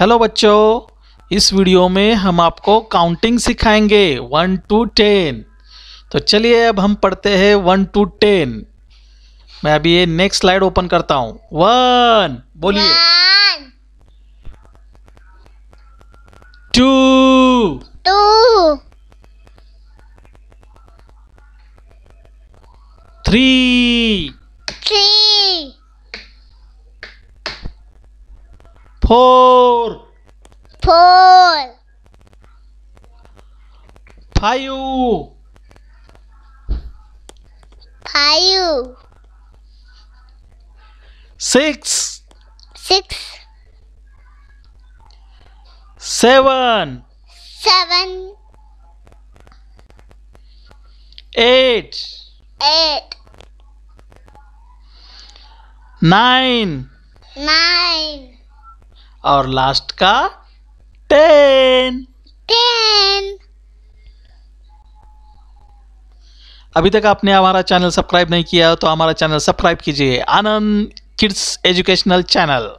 Hello बच्चों इस video में हम आपको काउंटिंग सिखाएंगे वन टू टेन तो चलिए अब हम पढ़ते हैं वन टू टेन मैं अभी ये नेक्स्ट स्लाइड ओपन करता हूँ वन बोलिए two two three three four, four, five, five, six, six, seven, seven, eight, eight, nine, nine. और लास्ट का टेन टेन अभी तक आपने हमारा चैनल सब्सक्राइब नहीं किया तो हमारा चैनल सब्सक्राइब कीजिए आनंद किड्स एजुकेशनल चैनल